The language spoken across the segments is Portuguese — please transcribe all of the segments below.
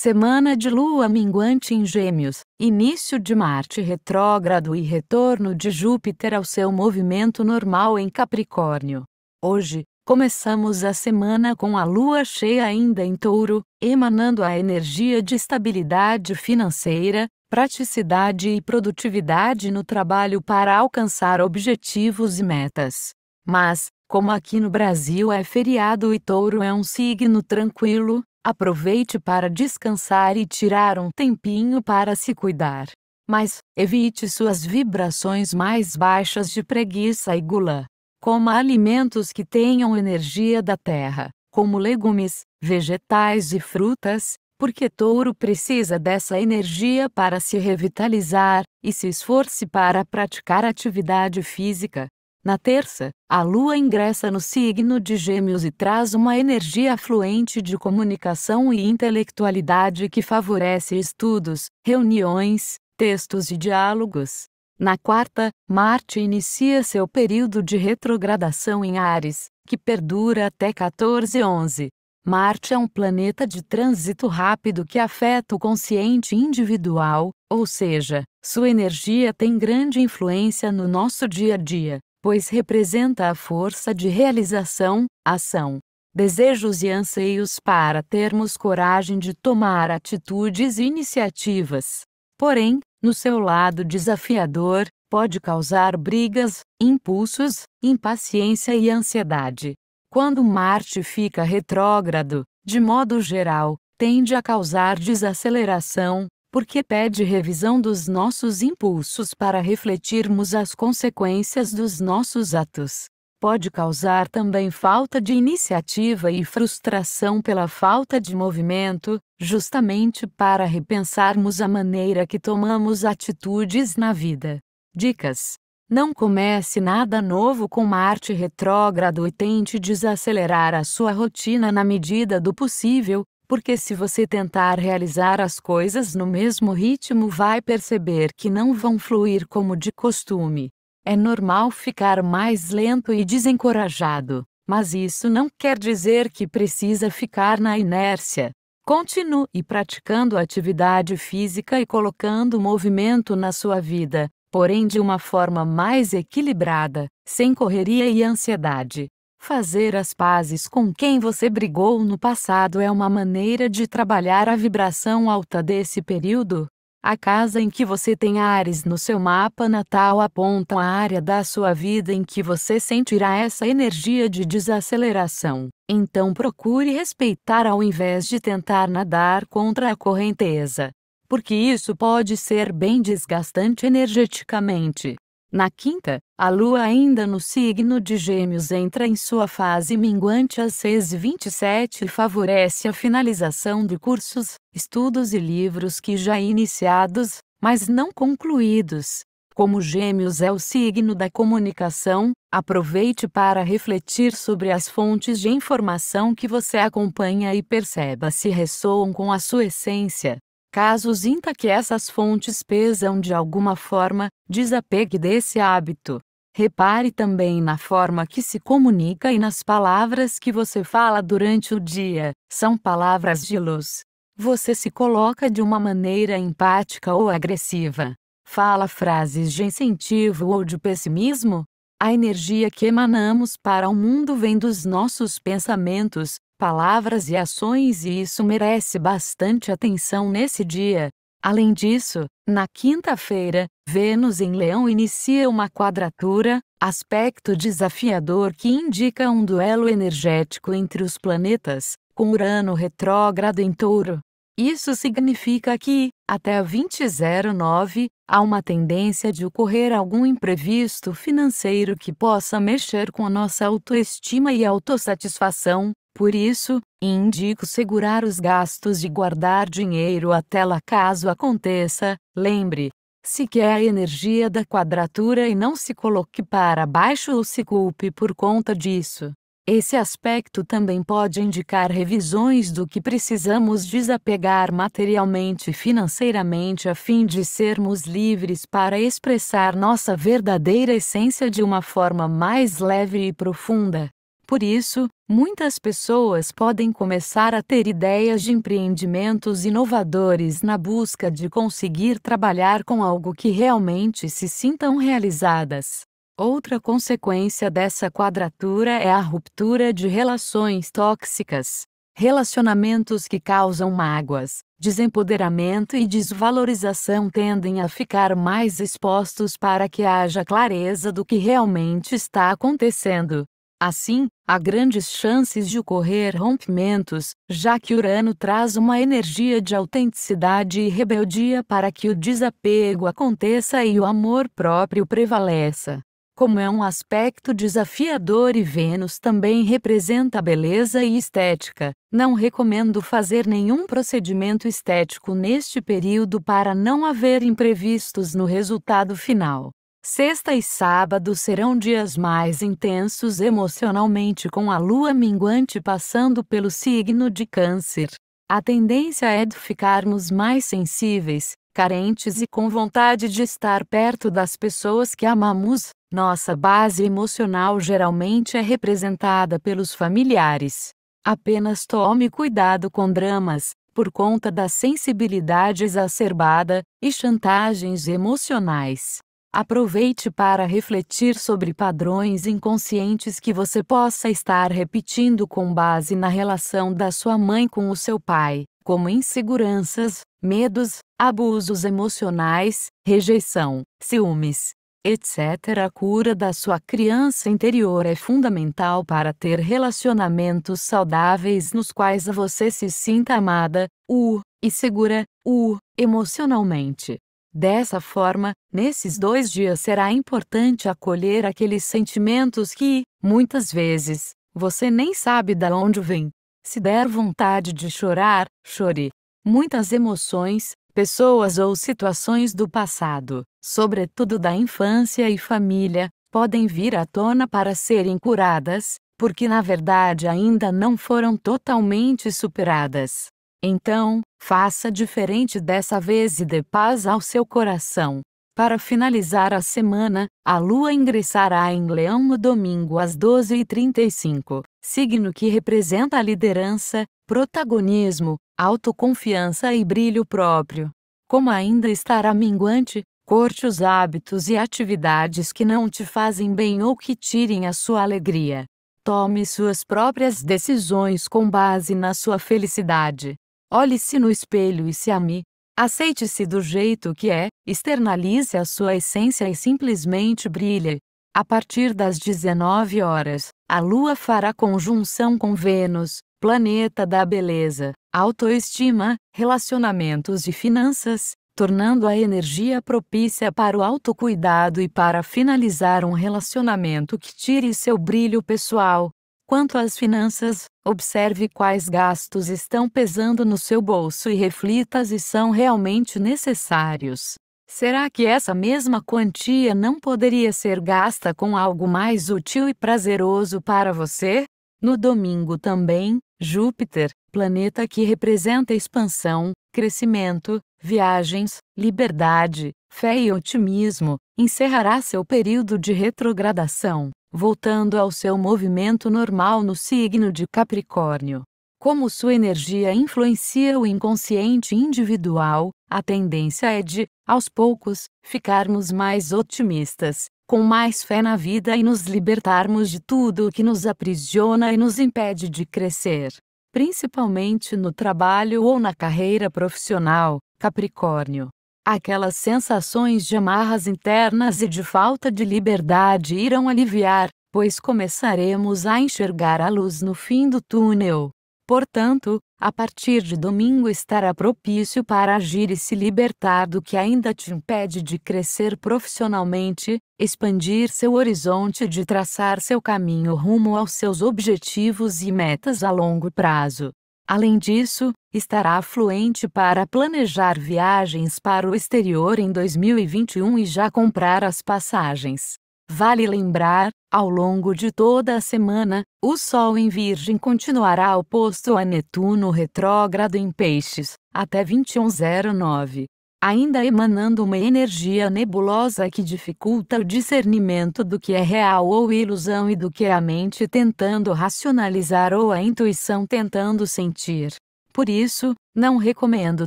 Semana de lua minguante em Gêmeos, início de Marte retrógrado e retorno de Júpiter ao seu movimento normal em Capricórnio. Hoje, começamos a semana com a lua cheia ainda em Touro, emanando a energia de estabilidade financeira, praticidade e produtividade no trabalho para alcançar objetivos e metas. Mas, como aqui no Brasil é feriado e touro é um signo tranquilo, Aproveite para descansar e tirar um tempinho para se cuidar. Mas, evite suas vibrações mais baixas de preguiça e gula. Coma alimentos que tenham energia da terra, como legumes, vegetais e frutas, porque touro precisa dessa energia para se revitalizar e se esforce para praticar atividade física, na terça, a Lua ingressa no signo de Gêmeos e traz uma energia fluente de comunicação e intelectualidade que favorece estudos, reuniões, textos e diálogos. Na quarta, Marte inicia seu período de retrogradação em Ares, que perdura até 14-11. Marte é um planeta de trânsito rápido que afeta o consciente individual, ou seja, sua energia tem grande influência no nosso dia a dia pois representa a força de realização, ação, desejos e anseios para termos coragem de tomar atitudes e iniciativas. Porém, no seu lado desafiador, pode causar brigas, impulsos, impaciência e ansiedade. Quando Marte fica retrógrado, de modo geral, tende a causar desaceleração, porque pede revisão dos nossos impulsos para refletirmos as consequências dos nossos atos. Pode causar também falta de iniciativa e frustração pela falta de movimento, justamente para repensarmos a maneira que tomamos atitudes na vida. Dicas: Não comece nada novo com Marte retrógrado e tente desacelerar a sua rotina na medida do possível, porque se você tentar realizar as coisas no mesmo ritmo, vai perceber que não vão fluir como de costume. É normal ficar mais lento e desencorajado, mas isso não quer dizer que precisa ficar na inércia. Continue praticando atividade física e colocando movimento na sua vida, porém de uma forma mais equilibrada, sem correria e ansiedade. Fazer as pazes com quem você brigou no passado é uma maneira de trabalhar a vibração alta desse período. A casa em que você tem Ares no seu mapa natal aponta a área da sua vida em que você sentirá essa energia de desaceleração. Então procure respeitar ao invés de tentar nadar contra a correnteza, porque isso pode ser bem desgastante energeticamente. Na quinta, a lua ainda no signo de Gêmeos entra em sua fase minguante às 6h27 e favorece a finalização de cursos, estudos e livros que já iniciados, mas não concluídos. Como Gêmeos é o signo da comunicação, aproveite para refletir sobre as fontes de informação que você acompanha e perceba se ressoam com a sua essência. Caso sinta que essas fontes pesam de alguma forma, desapegue desse hábito. Repare também na forma que se comunica e nas palavras que você fala durante o dia, são palavras de luz. Você se coloca de uma maneira empática ou agressiva? Fala frases de incentivo ou de pessimismo? A energia que emanamos para o mundo vem dos nossos pensamentos, palavras e ações e isso merece bastante atenção nesse dia. Além disso, na quinta-feira, Vênus em Leão inicia uma quadratura, aspecto desafiador que indica um duelo energético entre os planetas, com Urano retrógrado em touro. Isso significa que, até 2009, há uma tendência de ocorrer algum imprevisto financeiro que possa mexer com a nossa autoestima e autossatisfação, por isso, indico segurar os gastos de guardar dinheiro até lá caso aconteça. Lembre, se quer a energia da quadratura e não se coloque para baixo ou se culpe por conta disso. Esse aspecto também pode indicar revisões do que precisamos desapegar materialmente e financeiramente a fim de sermos livres para expressar nossa verdadeira essência de uma forma mais leve e profunda. Por isso, muitas pessoas podem começar a ter ideias de empreendimentos inovadores na busca de conseguir trabalhar com algo que realmente se sintam realizadas. Outra consequência dessa quadratura é a ruptura de relações tóxicas. Relacionamentos que causam mágoas, desempoderamento e desvalorização tendem a ficar mais expostos para que haja clareza do que realmente está acontecendo. Assim, há grandes chances de ocorrer rompimentos, já que Urano traz uma energia de autenticidade e rebeldia para que o desapego aconteça e o amor próprio prevaleça. Como é um aspecto desafiador e Vênus também representa beleza e estética, não recomendo fazer nenhum procedimento estético neste período para não haver imprevistos no resultado final. Sexta e sábado serão dias mais intensos emocionalmente com a lua minguante passando pelo signo de Câncer. A tendência é de ficarmos mais sensíveis, carentes e com vontade de estar perto das pessoas que amamos. Nossa base emocional geralmente é representada pelos familiares. Apenas tome cuidado com dramas, por conta da sensibilidade exacerbada, e chantagens emocionais. Aproveite para refletir sobre padrões inconscientes que você possa estar repetindo com base na relação da sua mãe com o seu pai, como inseguranças, medos, abusos emocionais, rejeição, ciúmes, etc. A cura da sua criança interior é fundamental para ter relacionamentos saudáveis nos quais você se sinta amada, u, e segura, u, emocionalmente. Dessa forma, nesses dois dias será importante acolher aqueles sentimentos que, muitas vezes, você nem sabe de onde vem. Se der vontade de chorar, chore. Muitas emoções, pessoas ou situações do passado, sobretudo da infância e família, podem vir à tona para serem curadas, porque na verdade ainda não foram totalmente superadas. Então, faça diferente dessa vez e dê paz ao seu coração. Para finalizar a semana, a lua ingressará em Leão no domingo às 12h35, signo que representa a liderança, protagonismo, autoconfiança e brilho próprio. Como ainda estará minguante, corte os hábitos e atividades que não te fazem bem ou que tirem a sua alegria. Tome suas próprias decisões com base na sua felicidade. Olhe-se no espelho e se ame. Aceite-se do jeito que é, externalize a sua essência e simplesmente brilhe. A partir das 19 horas, a Lua fará conjunção com Vênus, planeta da beleza, autoestima, relacionamentos e finanças, tornando a energia propícia para o autocuidado e para finalizar um relacionamento que tire seu brilho pessoal. Quanto às finanças, observe quais gastos estão pesando no seu bolso e reflita se são realmente necessários. Será que essa mesma quantia não poderia ser gasta com algo mais útil e prazeroso para você? No domingo também, Júpiter, planeta que representa expansão, crescimento, viagens, liberdade, fé e otimismo, encerrará seu período de retrogradação voltando ao seu movimento normal no signo de Capricórnio. Como sua energia influencia o inconsciente individual, a tendência é de, aos poucos, ficarmos mais otimistas, com mais fé na vida e nos libertarmos de tudo o que nos aprisiona e nos impede de crescer. Principalmente no trabalho ou na carreira profissional, Capricórnio. Aquelas sensações de amarras internas e de falta de liberdade irão aliviar, pois começaremos a enxergar a luz no fim do túnel. Portanto, a partir de domingo estará propício para agir e se libertar do que ainda te impede de crescer profissionalmente, expandir seu horizonte e de traçar seu caminho rumo aos seus objetivos e metas a longo prazo. Além disso, estará fluente para planejar viagens para o exterior em 2021 e já comprar as passagens. Vale lembrar, ao longo de toda a semana, o Sol em Virgem continuará oposto a Netuno retrógrado em Peixes, até 2109 ainda emanando uma energia nebulosa que dificulta o discernimento do que é real ou ilusão e do que é a mente tentando racionalizar ou a intuição tentando sentir. Por isso, não recomendo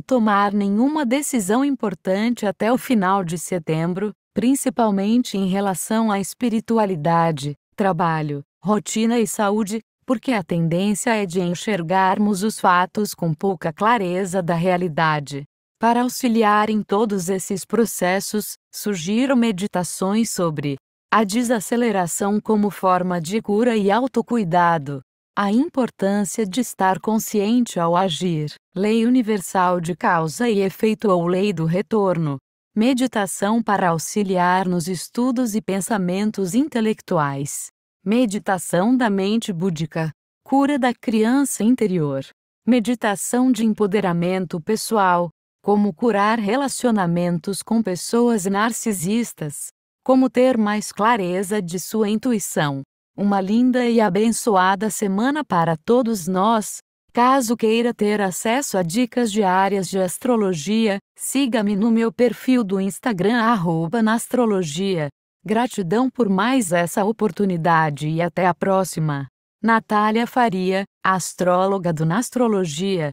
tomar nenhuma decisão importante até o final de setembro, principalmente em relação à espiritualidade, trabalho, rotina e saúde, porque a tendência é de enxergarmos os fatos com pouca clareza da realidade. Para auxiliar em todos esses processos, surgiram meditações sobre a desaceleração como forma de cura e autocuidado, a importância de estar consciente ao agir, lei universal de causa e efeito ou lei do retorno, meditação para auxiliar nos estudos e pensamentos intelectuais, meditação da mente búdica, cura da criança interior, meditação de empoderamento pessoal, como curar relacionamentos com pessoas narcisistas, como ter mais clareza de sua intuição. Uma linda e abençoada semana para todos nós. Caso queira ter acesso a dicas diárias de astrologia, siga-me no meu perfil do Instagram @nastrologia. Gratidão por mais essa oportunidade e até a próxima. Natália Faria, astróloga do Nastrologia.